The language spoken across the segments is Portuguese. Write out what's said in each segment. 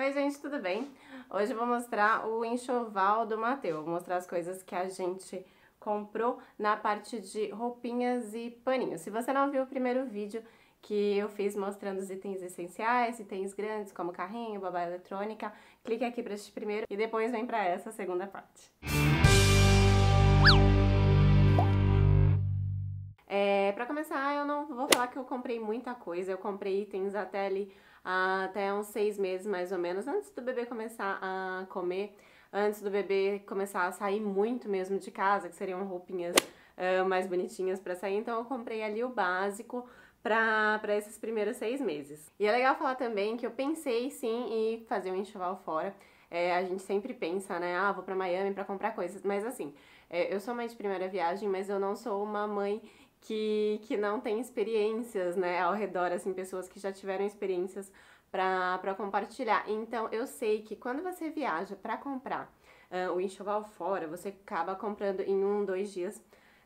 Oi, gente, tudo bem? Hoje eu vou mostrar o enxoval do Matheus, Vou mostrar as coisas que a gente comprou na parte de roupinhas e paninhos. Se você não viu o primeiro vídeo que eu fiz mostrando os itens essenciais, itens grandes como carrinho, babá eletrônica, clique aqui para este primeiro e depois vem para essa segunda parte. É, para começar, eu não vou falar que eu comprei muita coisa, eu comprei itens até ali até uns seis meses mais ou menos, antes do bebê começar a comer, antes do bebê começar a sair muito mesmo de casa, que seriam roupinhas uh, mais bonitinhas para sair. Então eu comprei ali o básico para esses primeiros seis meses. E é legal falar também que eu pensei sim em fazer um enxoval fora. É, a gente sempre pensa, né? Ah, vou para Miami para comprar coisas. Mas assim, é, eu sou mãe de primeira viagem, mas eu não sou uma mãe que, que não tem experiências, né, ao redor, assim, pessoas que já tiveram experiências para compartilhar. Então, eu sei que quando você viaja para comprar uh, o enxoval fora, você acaba comprando em um, dois dias,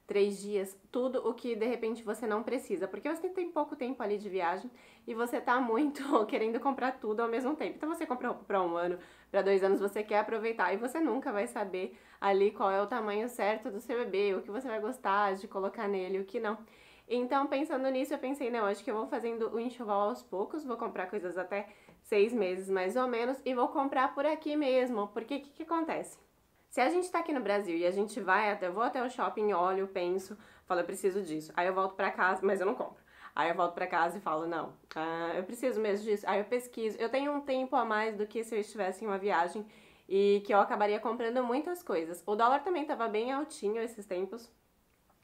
três dias, tudo o que de repente você não precisa, porque você tem pouco tempo ali de viagem e você tá muito querendo comprar tudo ao mesmo tempo. Então, você compra roupa para um ano, para dois anos, você quer aproveitar e você nunca vai saber ali qual é o tamanho certo do seu bebê, o que você vai gostar de colocar nele, o que não. Então, pensando nisso, eu pensei, não, acho que eu vou fazendo o enxoval aos poucos, vou comprar coisas até seis meses mais ou menos e vou comprar por aqui mesmo, porque o que, que acontece? Se a gente tá aqui no Brasil e a gente vai até, eu vou até o shopping, olho, penso, falo, eu preciso disso. Aí eu volto pra casa, mas eu não compro. Aí eu volto pra casa e falo, não, uh, eu preciso mesmo disso. Aí eu pesquiso. Eu tenho um tempo a mais do que se eu estivesse em uma viagem e que eu acabaria comprando muitas coisas. O dólar também estava bem altinho esses tempos,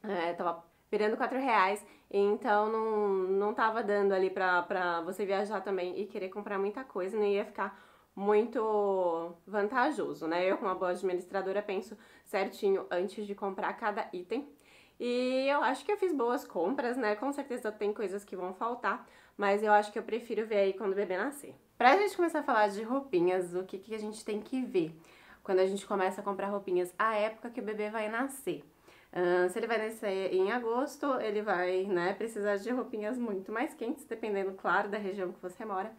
é, tava virando 4 reais, então não, não tava dando ali pra, pra você viajar também e querer comprar muita coisa, não ia ficar muito vantajoso, né? Eu, como uma boa administradora, penso certinho antes de comprar cada item. E eu acho que eu fiz boas compras, né? Com certeza tem coisas que vão faltar, mas eu acho que eu prefiro ver aí quando o bebê nascer. Pra gente começar a falar de roupinhas, o que, que a gente tem que ver quando a gente começa a comprar roupinhas? A época que o bebê vai nascer. Uh, se ele vai nascer em agosto, ele vai né, precisar de roupinhas muito mais quentes, dependendo, claro, da região que você mora.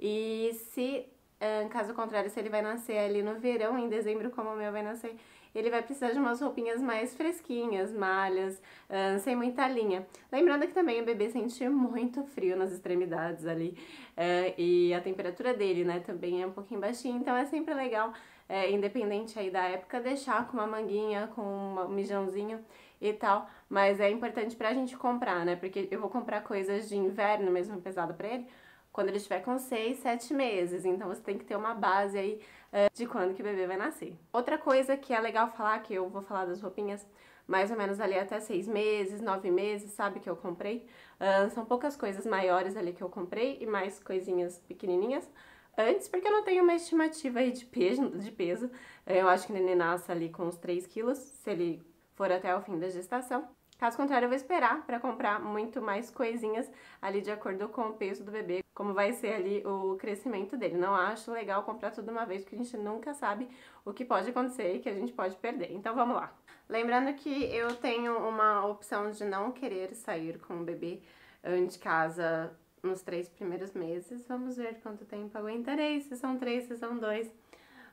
E se é, caso contrário, se ele vai nascer ali no verão, em dezembro, como o meu vai nascer, ele vai precisar de umas roupinhas mais fresquinhas, malhas, ah, sem muita linha. Lembrando que também o bebê sente muito frio nas extremidades ali é, e a temperatura dele, né, também é um pouquinho baixinha, então é sempre legal, é, independente aí da época, deixar com uma manguinha, com um mijãozinho e tal, mas é importante pra gente comprar, né, porque eu vou comprar coisas de inverno mesmo pesado pra ele, quando ele estiver com 6, 7 meses. Então você tem que ter uma base aí uh, de quando que o bebê vai nascer. Outra coisa que é legal falar, que eu vou falar das roupinhas mais ou menos ali até 6 meses, 9 meses, sabe, que eu comprei. Uh, são poucas coisas maiores ali que eu comprei e mais coisinhas pequenininhas. Antes, porque eu não tenho uma estimativa aí de peso, de peso. Eu acho que o neném nasce ali com uns 3 quilos, se ele for até o fim da gestação. Caso contrário, eu vou esperar para comprar muito mais coisinhas ali de acordo com o peso do bebê, como vai ser ali o crescimento dele. Não acho legal comprar tudo uma vez, porque a gente nunca sabe o que pode acontecer e que a gente pode perder. Então vamos lá. Lembrando que eu tenho uma opção de não querer sair com o bebê ah, de casa nos três primeiros meses. Vamos ver quanto tempo aguentarei, se são três, se são dois.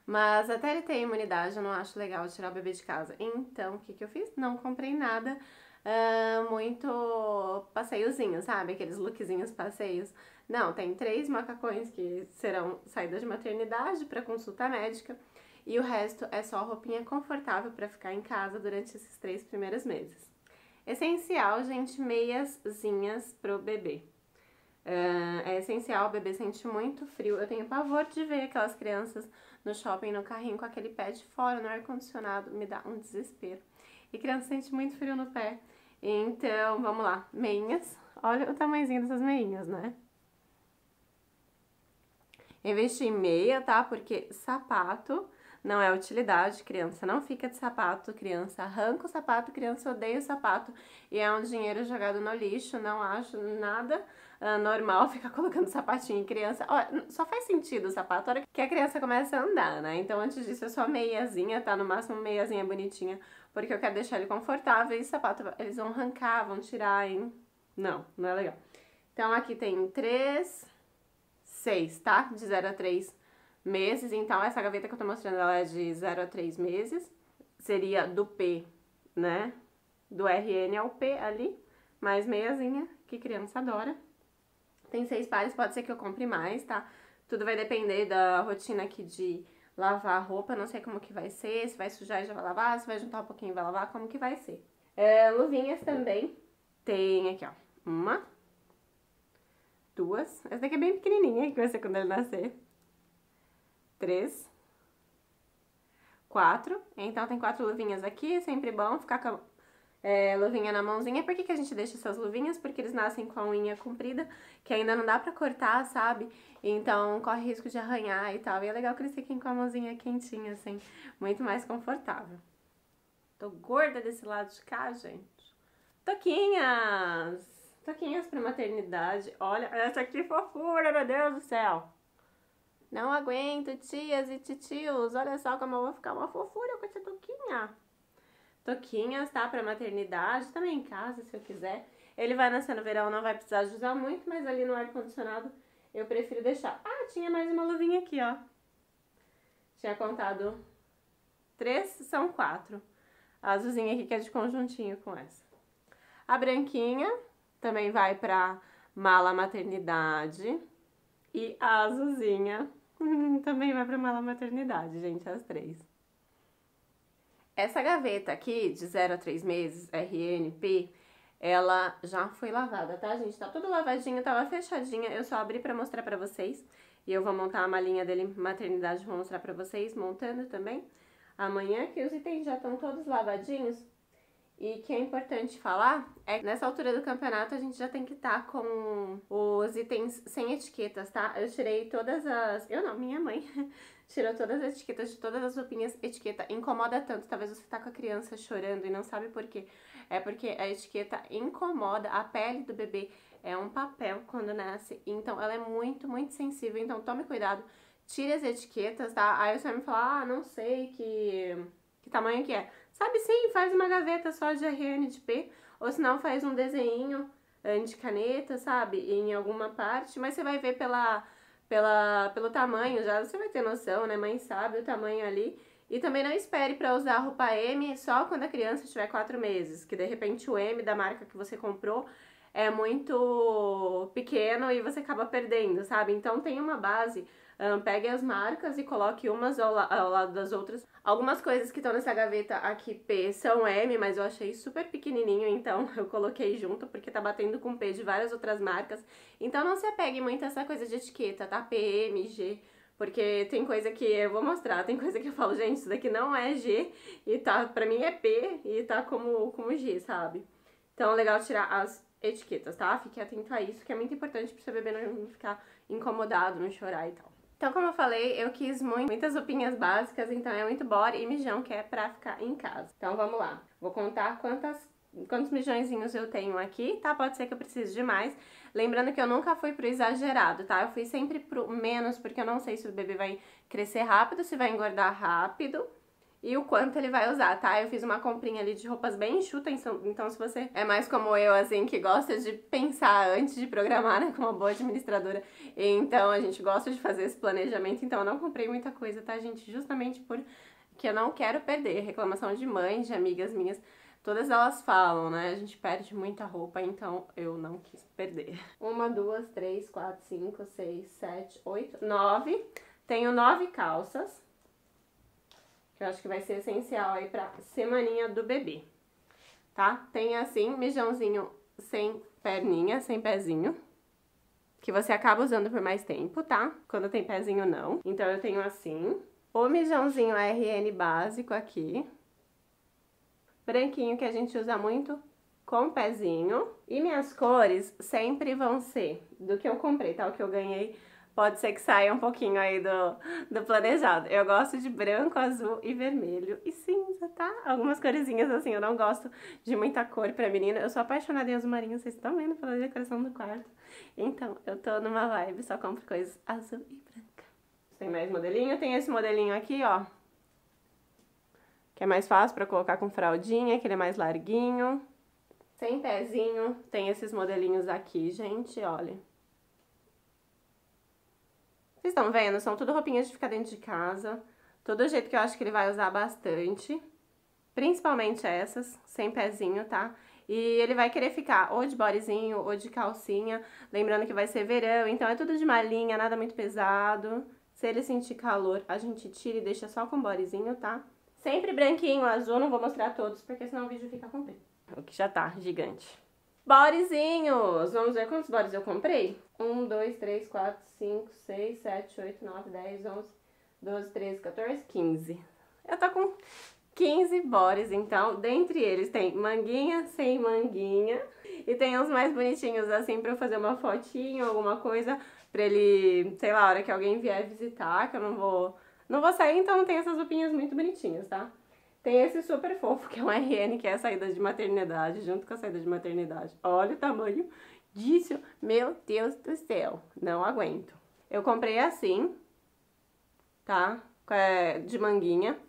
Mas até ele ter imunidade, eu não acho legal tirar o bebê de casa. Então, o que, que eu fiz? Não comprei nada uh, muito passeiozinho, sabe? Aqueles lookzinhos passeios. Não, tem três macacões que serão saídas de maternidade para consulta médica e o resto é só roupinha confortável para ficar em casa durante esses três primeiros meses. Essencial, gente, meiazinhas pro bebê. Uh, é essencial, o bebê sente muito frio. Eu tenho pavor de ver aquelas crianças no shopping, no carrinho, com aquele pé de fora, no ar-condicionado, me dá um desespero. E criança sente muito frio no pé. Então, vamos lá, meinhas. Olha o tamanhozinho dessas meinhas, né? Investi em meia, tá? Porque sapato não é utilidade, criança não fica de sapato, criança arranca o sapato, criança odeia o sapato e é um dinheiro jogado no lixo, não acho nada uh, normal ficar colocando sapatinho em criança. só faz sentido o sapato a hora que a criança começa a andar, né? Então antes disso é só meiazinha, tá? No máximo meiazinha bonitinha porque eu quero deixar ele confortável e sapato eles vão arrancar, vão tirar, hein? Não, não é legal. Então, aqui tem 3, 6, tá? De 0 a 3 meses. Então, essa gaveta que eu tô mostrando, ela é de 0 a 3 meses. Seria do P, né? Do RN ao P ali, mais meiazinha, que criança adora. Tem seis pares, pode ser que eu compre mais, tá? Tudo vai depender da rotina aqui de lavar a roupa, não sei como que vai ser, se vai sujar e já vai lavar, se vai juntar um pouquinho e vai lavar, como que vai ser. É, luvinhas também, tem aqui, ó, uma, duas, essa daqui é bem pequenininha, que vai ser quando ele nascer, três, quatro, então tem quatro luvinhas aqui, sempre bom ficar é, luvinha na mãozinha. Por que, que a gente deixa essas luvinhas? Porque eles nascem com a unha comprida, que ainda não dá pra cortar, sabe? Então corre risco de arranhar e tal. E é legal que eles fiquem com a mãozinha quentinha, assim, muito mais confortável. Tô gorda desse lado de cá, gente. Toquinhas! Toquinhas pra maternidade. Olha, essa aqui é fofura, meu Deus do céu! Não aguento, tias e titios. Olha só como eu vou ficar uma fofura com essa toquinha toquinhas, tá? Pra maternidade, também em casa, se eu quiser. Ele vai nascer no verão, não vai precisar de usar muito, mas ali no ar-condicionado eu prefiro deixar. Ah, tinha mais uma luvinha aqui, ó. Tinha contado três, são quatro. A azulzinha aqui que é de conjuntinho com essa. A branquinha também vai pra mala maternidade. E a azulzinha também vai pra mala maternidade, gente, as três. Essa gaveta aqui, de 0 a 3 meses, RNP, ela já foi lavada, tá, gente? Tá tudo lavadinho, tava fechadinha, eu só abri pra mostrar pra vocês. E eu vou montar a malinha dele, maternidade, vou mostrar pra vocês, montando também. Amanhã que os itens já estão todos lavadinhos, e que é importante falar é que nessa altura do campeonato a gente já tem que estar tá com os itens sem etiquetas, tá? Eu tirei todas as. Eu não, minha mãe tirou todas as etiquetas de todas as roupinhas. Etiqueta incomoda tanto, talvez você tá com a criança chorando e não sabe por quê. É porque a etiqueta incomoda a pele do bebê. É um papel quando nasce, então ela é muito, muito sensível. Então tome cuidado, tire as etiquetas, tá? Aí você vai me falar, ah, não sei que, que tamanho que é. Sabe sim, faz uma gaveta só de RN de P, ou se não faz um desenho eh, de caneta, sabe, em alguma parte, mas você vai ver pela, pela, pelo tamanho já, você vai ter noção, né, mãe sabe o tamanho ali, e também não espere para usar roupa M só quando a criança tiver 4 meses, que de repente o M da marca que você comprou é muito pequeno e você acaba perdendo, sabe? Então tem uma base pegue as marcas e coloque umas ao, la ao lado das outras. Algumas coisas que estão nessa gaveta aqui P são M, mas eu achei super pequenininho, então eu coloquei junto, porque tá batendo com P de várias outras marcas. Então não se apegue muito a essa coisa de etiqueta, tá? P, M, G... Porque tem coisa que eu vou mostrar, tem coisa que eu falo, gente, isso daqui não é G, e tá, pra mim é P, e tá como, como G, sabe? Então, é legal tirar as etiquetas, tá? Fique atento a isso, que é muito importante pra seu bebê não ficar incomodado, não chorar e tal. Então, como eu falei, eu quis muito, muitas roupinhas básicas, então é muito body e mijão que é pra ficar em casa. Então vamos lá, vou contar quantas quantos mijõezinhos eu tenho aqui, tá? Pode ser que eu precise de mais. Lembrando que eu nunca fui pro exagerado, tá? Eu fui sempre pro menos, porque eu não sei se o bebê vai crescer rápido, se vai engordar rápido e o quanto ele vai usar, tá? Eu fiz uma comprinha ali de roupas bem enxuta, então, então se você é mais como eu, assim, que gosta de pensar antes de programar, né, como uma boa administradora, então a gente gosta de fazer esse planejamento, então eu não comprei muita coisa, tá, gente? Justamente por que eu não quero perder. Reclamação de mães, de amigas minhas, todas elas falam, né? A gente perde muita roupa, então eu não quis perder. Uma, duas, três, quatro, cinco, seis, sete, oito, nove. Tenho nove calças que eu acho que vai ser essencial aí pra semaninha do bebê, tá? Tem assim, mijãozinho sem perninha, sem pezinho, que você acaba usando por mais tempo, tá? Quando tem pezinho, não. Então, eu tenho assim, o mijãozinho RN básico aqui, branquinho que a gente usa muito com pezinho. E minhas cores sempre vão ser do que eu comprei, tá? O que eu ganhei pode ser que saia um pouquinho aí do, do planejado. Eu gosto de branco, azul e vermelho e cinza, tá? Algumas coresinhas assim, eu não gosto de muita cor pra menina. Eu sou apaixonada em azul marinho, vocês estão vendo pela decoração do quarto. Então, eu tô numa vibe, só compro coisas azul e branca. Tem mais modelinho? Tem esse modelinho aqui, ó. Que é mais fácil pra colocar com fraldinha, que ele é mais larguinho. Sem pezinho. Tem esses modelinhos aqui, gente, olha. Vocês estão vendo? São tudo roupinhas de ficar dentro de casa. Todo jeito que eu acho que ele vai usar bastante. Principalmente essas, sem pezinho, tá? E ele vai querer ficar ou de bodezinho ou de calcinha. Lembrando que vai ser verão, então é tudo de malinha, nada muito pesado. Se ele sentir calor, a gente tira e deixa só com bodezinho, tá? Sempre branquinho, azul, não vou mostrar todos, porque senão o vídeo fica comprido. O que já tá gigante. Bodezinhos! Vamos ver quantos bores eu comprei? 1, 2, 3, 4, 5, 6, 7, 8, 9, 10, 11, 12, 13, 14, 15. Eu tô com 15 bores, então. Dentre eles tem manguinha, sem manguinha. E tem uns mais bonitinhos, assim, pra eu fazer uma fotinho, alguma coisa. Pra ele, sei lá, a hora que alguém vier visitar, que eu não vou... Não vou sair, então tem essas roupinhas muito bonitinhas, tá? Tem esse super fofo, que é um RN, que é a saída de maternidade, junto com a saída de maternidade. Olha o tamanho disso. Meu Deus do céu, não aguento. Eu comprei assim, tá? É, de manguinha.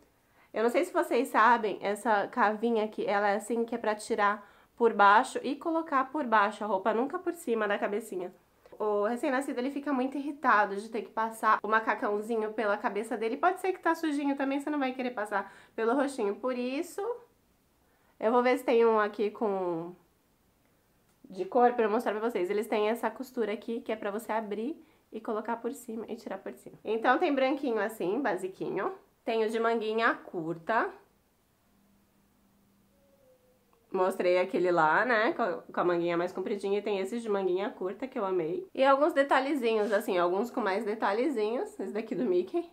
Eu não sei se vocês sabem, essa cavinha aqui, ela é assim que é pra tirar por baixo e colocar por baixo a roupa, nunca por cima da cabecinha o recém-nascido ele fica muito irritado de ter que passar o macacãozinho pela cabeça dele. Pode ser que tá sujinho também, você não vai querer passar pelo roxinho. Por isso, eu vou ver se tem um aqui com de cor para mostrar para vocês. Eles têm essa costura aqui que é para você abrir e colocar por cima e tirar por cima. Então tem branquinho assim, basiquinho. Tem o de manguinha curta, Mostrei aquele lá, né, com a manguinha mais compridinha e tem esses de manguinha curta que eu amei. E alguns detalhezinhos, assim, alguns com mais detalhezinhos, esse daqui do Mickey.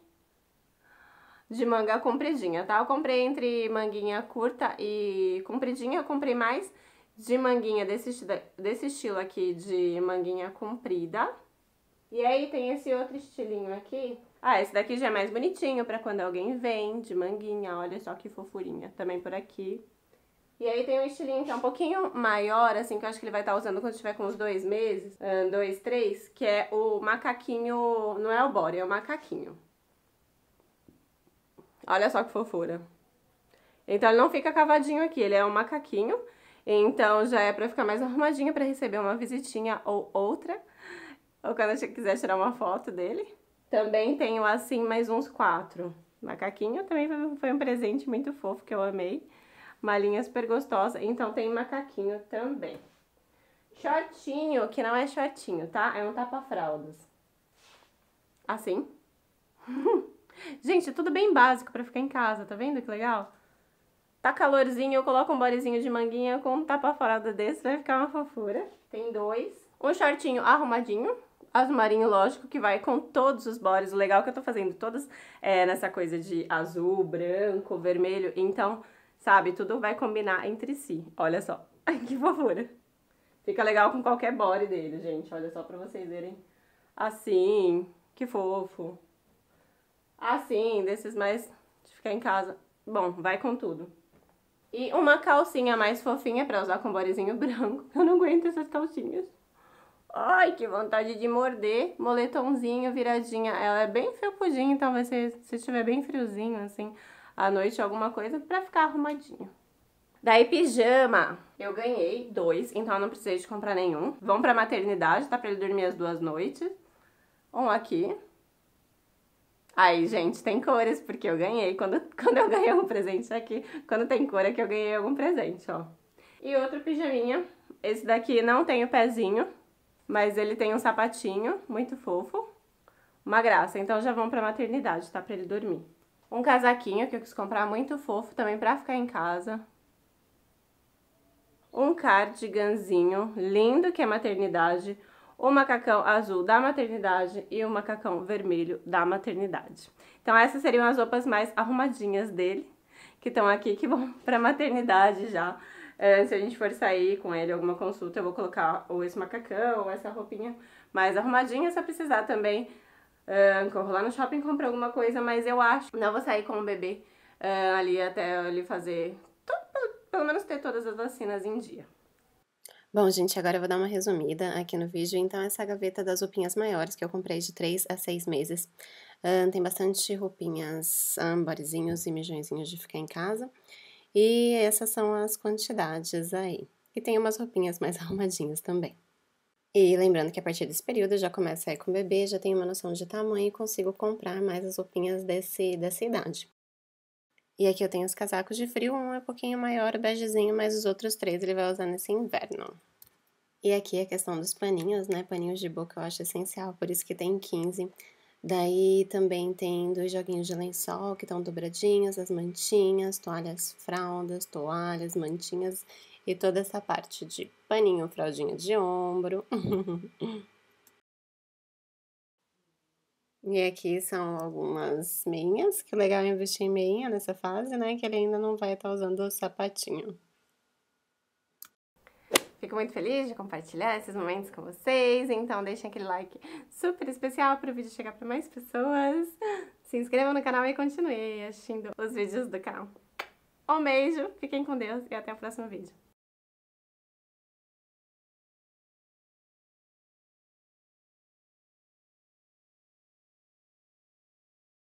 De manga compridinha, tá? Eu comprei entre manguinha curta e compridinha, eu comprei mais de manguinha desse, desse estilo aqui, de manguinha comprida. E aí tem esse outro estilinho aqui. Ah, esse daqui já é mais bonitinho pra quando alguém vem de manguinha, olha só que fofurinha. Também por aqui. E aí tem um estilinho que é um pouquinho maior, assim, que eu acho que ele vai estar tá usando quando tiver com uns dois meses, um, ah, dois, três, que é o macaquinho, não é o body, é o macaquinho. Olha só que fofura. Então ele não fica cavadinho aqui, ele é um macaquinho, então já é pra ficar mais arrumadinho pra receber uma visitinha ou outra, ou quando gente quiser tirar uma foto dele. Também tenho assim mais uns quatro. Macaquinho também foi um presente muito fofo que eu amei. Uma super gostosa. Então tem macaquinho também. Shortinho, que não é shortinho, tá? É um tapa-fraldas. Assim. Gente, é tudo bem básico pra ficar em casa, tá vendo que legal? Tá calorzinho, eu coloco um bodezinho de manguinha com um tapa-fralda desse, vai ficar uma fofura. Tem dois. Um shortinho arrumadinho, azul marinho, lógico, que vai com todos os bores. O legal é que eu tô fazendo todas é, nessa coisa de azul, branco, vermelho, então sabe? Tudo vai combinar entre si. Olha só. Ai, que fofura. Fica legal com qualquer body dele, gente. Olha só pra vocês verem. Assim, que fofo. Assim, desses mais de ficar em casa. Bom, vai com tudo. E uma calcinha mais fofinha pra usar com bodyzinho branco. Eu não aguento essas calcinhas. Ai, que vontade de morder. Moletomzinho, viradinha. Ela é bem felpudinha, então vai ser, se estiver bem friozinho, assim à noite alguma coisa pra ficar arrumadinho. Daí pijama. Eu ganhei dois, então não precisei de comprar nenhum. Vão pra maternidade, tá? Pra ele dormir as duas noites. Um aqui. Aí, gente, tem cores, porque eu ganhei. Quando, quando eu ganhei um presente aqui, quando tem cor é que eu ganhei algum presente, ó. E outro pijaminha. Esse daqui não tem o pezinho, mas ele tem um sapatinho muito fofo. Uma graça. Então já vão pra maternidade, tá? Pra ele dormir. Um casaquinho que eu quis comprar muito fofo também pra ficar em casa. Um cardiganzinho lindo que é maternidade. O macacão azul da maternidade e o macacão vermelho da maternidade. Então essas seriam as roupas mais arrumadinhas dele, que estão aqui, que vão pra maternidade já. É, se a gente for sair com ele alguma consulta, eu vou colocar ou esse macacão ou essa roupinha mais arrumadinha. Se precisar também Uh, eu vou lá no shopping comprar alguma coisa, mas eu acho. Não vou sair com o bebê uh, ali até ele fazer. pelo menos ter todas as vacinas em dia. Bom, gente, agora eu vou dar uma resumida aqui no vídeo. Então, essa gaveta das roupinhas maiores que eu comprei de 3 a 6 meses. Uh, tem bastante roupinhas, âmbarezinhos e mijõezinhos de ficar em casa. E essas são as quantidades aí. E tem umas roupinhas mais arrumadinhas também. E lembrando que a partir desse período eu já começo a ir com o bebê, já tenho uma noção de tamanho e consigo comprar mais as roupinhas desse, dessa idade. E aqui eu tenho os casacos de frio, um é um pouquinho maior, begezinho, mas os outros três ele vai usar nesse inverno. E aqui a questão dos paninhos, né? Paninhos de boca eu acho essencial, por isso que tem 15. Daí também tem dois joguinhos de lençol que estão dobradinhos, as mantinhas, toalhas, fraldas, toalhas, mantinhas e toda essa parte de paninho, fraldinha de ombro. e aqui são algumas meinhas, que legal investir em meinha nessa fase, né? Que ele ainda não vai estar usando o sapatinho. Fico muito feliz de compartilhar esses momentos com vocês, então deixem aquele like super especial para o vídeo chegar para mais pessoas. Se inscrevam no canal e continuem assistindo os vídeos do canal. Um beijo, fiquem com Deus e até o próximo vídeo.